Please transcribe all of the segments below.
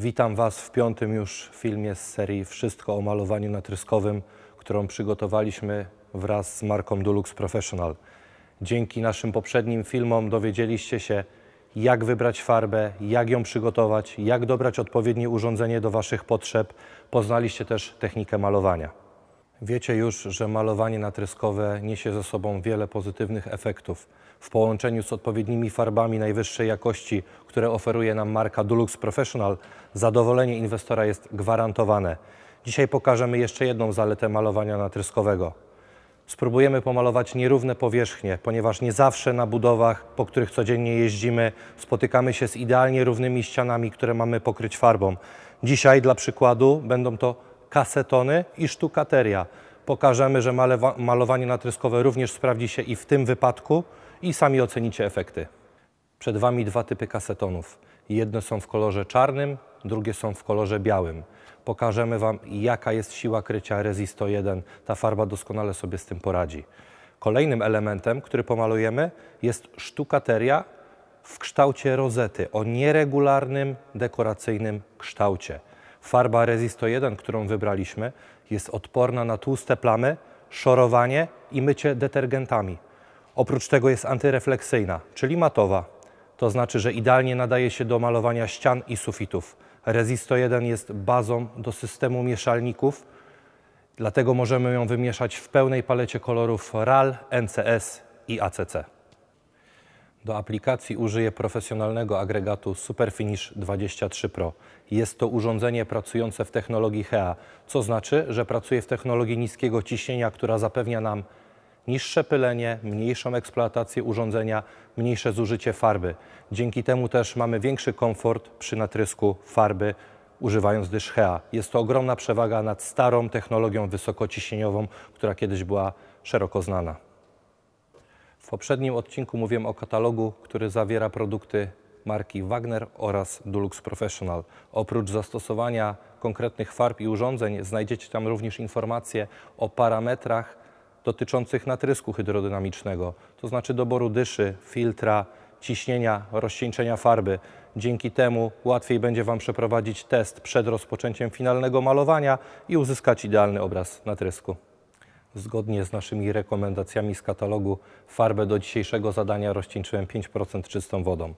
Witam Was w piątym już filmie z serii Wszystko o malowaniu natryskowym", którą przygotowaliśmy wraz z marką Dulux Professional. Dzięki naszym poprzednim filmom dowiedzieliście się, jak wybrać farbę, jak ją przygotować, jak dobrać odpowiednie urządzenie do Waszych potrzeb. Poznaliście też technikę malowania. Wiecie już, że malowanie natryskowe niesie ze sobą wiele pozytywnych efektów. W połączeniu z odpowiednimi farbami najwyższej jakości, które oferuje nam marka Dulux Professional, zadowolenie inwestora jest gwarantowane. Dzisiaj pokażemy jeszcze jedną zaletę malowania natryskowego. Spróbujemy pomalować nierówne powierzchnie, ponieważ nie zawsze na budowach, po których codziennie jeździmy, spotykamy się z idealnie równymi ścianami, które mamy pokryć farbą. Dzisiaj dla przykładu będą to kasetony i sztukateria. Pokażemy, że malowanie natryskowe również sprawdzi się i w tym wypadku i sami ocenicie efekty. Przed Wami dwa typy kasetonów. Jedne są w kolorze czarnym, drugie są w kolorze białym. Pokażemy Wam, jaka jest siła krycia Resisto 1. Ta farba doskonale sobie z tym poradzi. Kolejnym elementem, który pomalujemy, jest sztukateria w kształcie rozety o nieregularnym, dekoracyjnym kształcie. Farba Resisto 1, którą wybraliśmy, jest odporna na tłuste plamy, szorowanie i mycie detergentami. Oprócz tego jest antyrefleksyjna, czyli matowa. To znaczy, że idealnie nadaje się do malowania ścian i sufitów. Resisto 1 jest bazą do systemu mieszalników, dlatego możemy ją wymieszać w pełnej palecie kolorów RAL, NCS i ACC. Do aplikacji użyję profesjonalnego agregatu Superfinish 23 Pro. Jest to urządzenie pracujące w technologii HEA, co znaczy, że pracuje w technologii niskiego ciśnienia, która zapewnia nam niższe pylenie, mniejszą eksploatację urządzenia, mniejsze zużycie farby. Dzięki temu też mamy większy komfort przy natrysku farby używając dysz HEA. Jest to ogromna przewaga nad starą technologią wysokociśnieniową, która kiedyś była szeroko znana. W poprzednim odcinku mówiłem o katalogu, który zawiera produkty marki Wagner oraz Dulux Professional. Oprócz zastosowania konkretnych farb i urządzeń znajdziecie tam również informacje o parametrach dotyczących natrysku hydrodynamicznego, to znaczy doboru dyszy, filtra, ciśnienia, rozcieńczenia farby. Dzięki temu łatwiej będzie Wam przeprowadzić test przed rozpoczęciem finalnego malowania i uzyskać idealny obraz natrysku. Zgodnie z naszymi rekomendacjami z katalogu farbę do dzisiejszego zadania rozcieńczyłem 5% czystą wodą.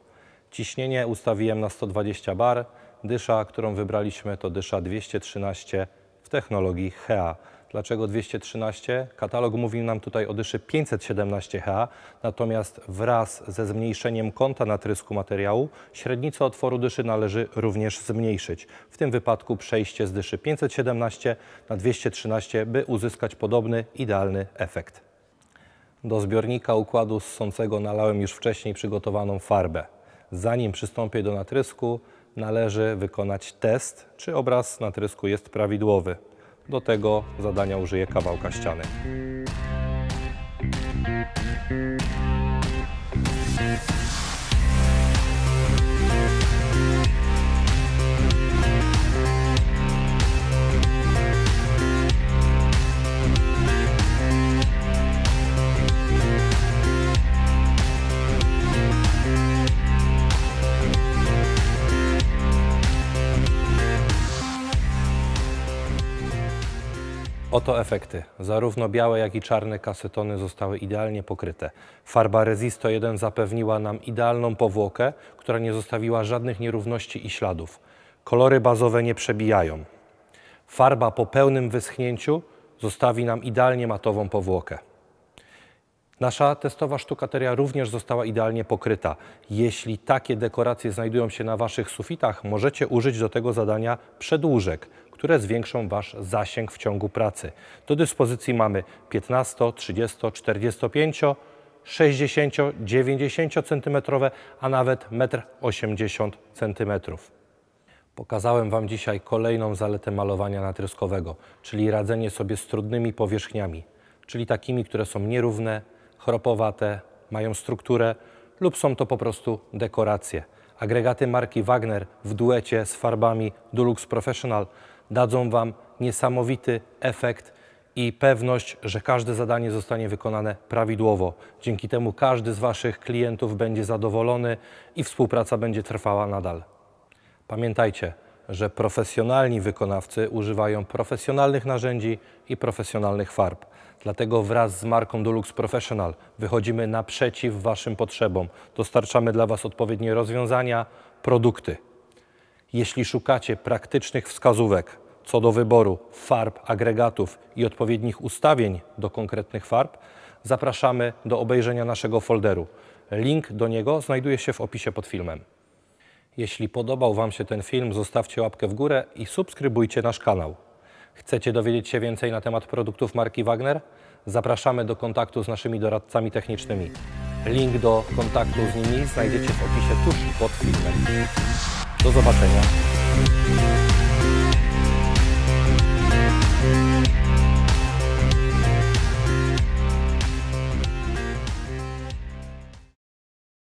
Ciśnienie ustawiłem na 120 bar. Dysza, którą wybraliśmy to dysza 213 w technologii HEA. Dlaczego 213? Katalog mówi nam tutaj o dyszy 517H, natomiast wraz ze zmniejszeniem kąta natrysku materiału średnicę otworu dyszy należy również zmniejszyć. W tym wypadku przejście z dyszy 517 na 213, by uzyskać podobny, idealny efekt. Do zbiornika układu ssącego nalałem już wcześniej przygotowaną farbę. Zanim przystąpię do natrysku, należy wykonać test, czy obraz natrysku jest prawidłowy. Do tego zadania użyję kawałka ściany. Oto efekty. Zarówno białe, jak i czarne kasetony zostały idealnie pokryte. Farba Resisto 1 zapewniła nam idealną powłokę, która nie zostawiła żadnych nierówności i śladów. Kolory bazowe nie przebijają. Farba po pełnym wyschnięciu zostawi nam idealnie matową powłokę. Nasza testowa sztukateria również została idealnie pokryta. Jeśli takie dekoracje znajdują się na Waszych sufitach, możecie użyć do tego zadania przedłużek które zwiększą Wasz zasięg w ciągu pracy. Do dyspozycji mamy 15, 30, 45, 60, 90 cm, a nawet 1,80 m. Pokazałem Wam dzisiaj kolejną zaletę malowania natryskowego, czyli radzenie sobie z trudnymi powierzchniami, czyli takimi, które są nierówne, chropowate, mają strukturę lub są to po prostu dekoracje. Agregaty marki Wagner w duecie z farbami Dulux Professional dadzą Wam niesamowity efekt i pewność, że każde zadanie zostanie wykonane prawidłowo. Dzięki temu każdy z Waszych klientów będzie zadowolony i współpraca będzie trwała nadal. Pamiętajcie, że profesjonalni wykonawcy używają profesjonalnych narzędzi i profesjonalnych farb. Dlatego wraz z marką Deluxe Professional wychodzimy naprzeciw Waszym potrzebom. Dostarczamy dla Was odpowiednie rozwiązania, produkty. Jeśli szukacie praktycznych wskazówek, co do wyboru farb, agregatów i odpowiednich ustawień do konkretnych farb, zapraszamy do obejrzenia naszego folderu. Link do niego znajduje się w opisie pod filmem. Jeśli podobał Wam się ten film, zostawcie łapkę w górę i subskrybujcie nasz kanał. Chcecie dowiedzieć się więcej na temat produktów marki Wagner? Zapraszamy do kontaktu z naszymi doradcami technicznymi. Link do kontaktu z nimi znajdziecie w opisie tuż pod filmem. Do zobaczenia. Thank you.